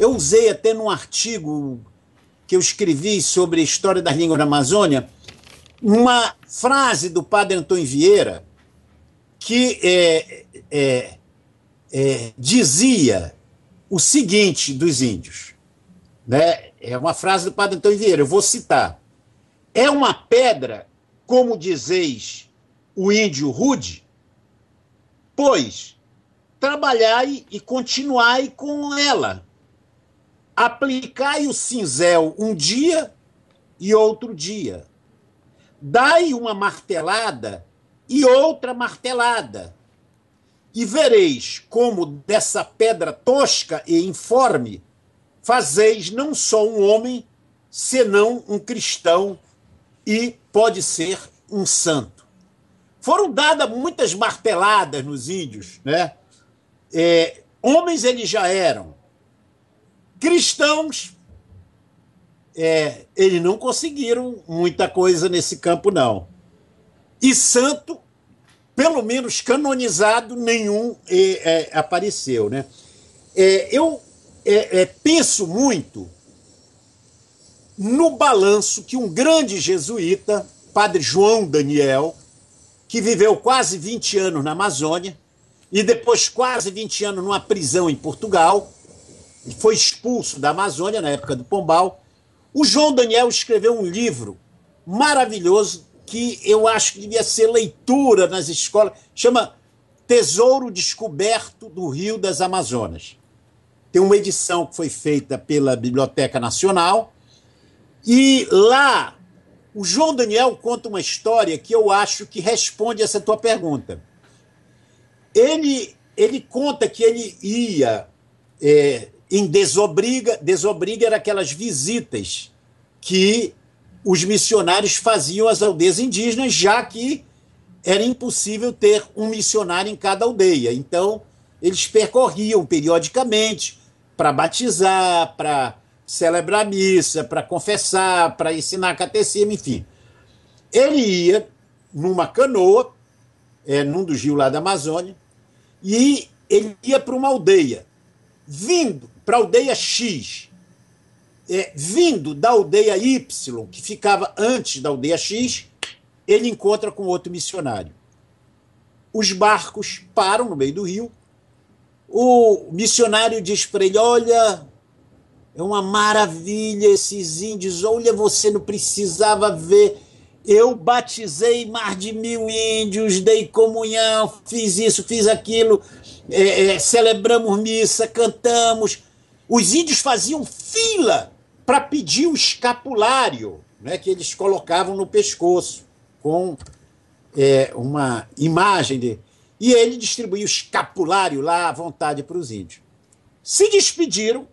Eu usei até num artigo que eu escrevi sobre a história das línguas da Amazônia uma frase do padre Antônio Vieira que é, é, é, dizia o seguinte dos índios. Né? É uma frase do padre Antônio Vieira, eu vou citar. É uma pedra, como dizeis o índio rude, pois trabalhai e continuai com ela, Aplicai o cinzel um dia e outro dia. Dai uma martelada e outra martelada. E vereis como dessa pedra tosca e informe fazeis não só um homem, senão um cristão e pode ser um santo. Foram dadas muitas marteladas nos índios, né? É, homens eles já eram, Cristãos, é, eles não conseguiram muita coisa nesse campo, não. E santo, pelo menos canonizado, nenhum é, é, apareceu. Né? É, eu é, é, penso muito no balanço que um grande jesuíta, padre João Daniel, que viveu quase 20 anos na Amazônia e depois quase 20 anos numa prisão em Portugal, foi expulso da Amazônia na época do Pombal, o João Daniel escreveu um livro maravilhoso que eu acho que devia ser leitura nas escolas, chama Tesouro Descoberto do Rio das Amazonas. Tem uma edição que foi feita pela Biblioteca Nacional, e lá o João Daniel conta uma história que eu acho que responde essa tua pergunta. Ele, ele conta que ele ia é, em desobriga, desobriga era aquelas visitas que os missionários faziam às aldeias indígenas, já que era impossível ter um missionário em cada aldeia. Então, eles percorriam periodicamente para batizar, para celebrar missa, para confessar, para ensinar catecismo, enfim. Ele ia numa canoa, é, num dos rios lá da Amazônia, e ele ia para uma aldeia vindo para a aldeia X, é, vindo da aldeia Y, que ficava antes da aldeia X, ele encontra com outro missionário. Os barcos param no meio do rio. O missionário diz para ele: Olha, é uma maravilha esses índios, olha, você não precisava ver eu batizei mais de mil índios, dei comunhão, fiz isso, fiz aquilo, é, é, celebramos missa, cantamos. Os índios faziam fila para pedir o escapulário né, que eles colocavam no pescoço, com é, uma imagem de, E ele distribuiu o escapulário lá à vontade para os índios. Se despediram,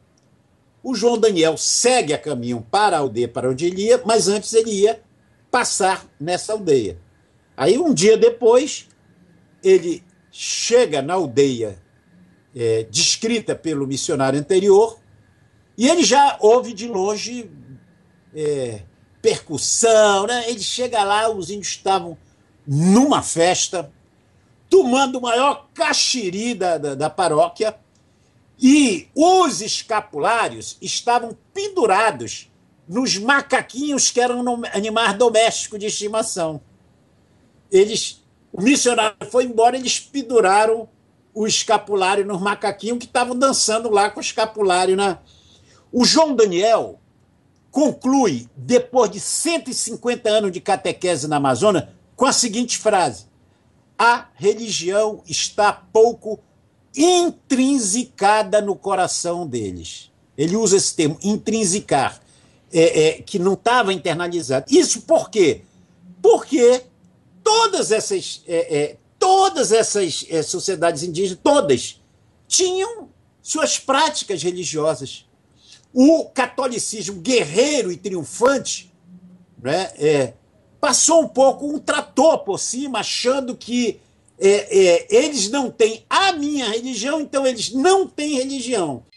o João Daniel segue a caminho para a aldeia para onde ele ia, mas antes ele ia passar nessa aldeia. Aí, um dia depois, ele chega na aldeia é, descrita pelo missionário anterior e ele já ouve de longe é, percussão. Né? Ele chega lá, os índios estavam numa festa, tomando o maior caxiri da, da, da paróquia. E os escapulários estavam pendurados nos macaquinhos que eram animais domésticos de estimação. Eles, o missionário foi embora, eles penduraram o escapulário nos macaquinhos que estavam dançando lá com o escapulário né? O João Daniel conclui, depois de 150 anos de catequese na Amazônia, com a seguinte frase: A religião está pouco intrinsecada no coração deles. Ele usa esse termo, intrinsecar é, é, que não estava internalizado. Isso por quê? Porque todas essas, é, é todas essas é, sociedades indígenas, todas, tinham suas práticas religiosas. O catolicismo guerreiro e triunfante né, é, passou um pouco um trator por cima, achando que eles não têm a minha religião, então eles não têm religião.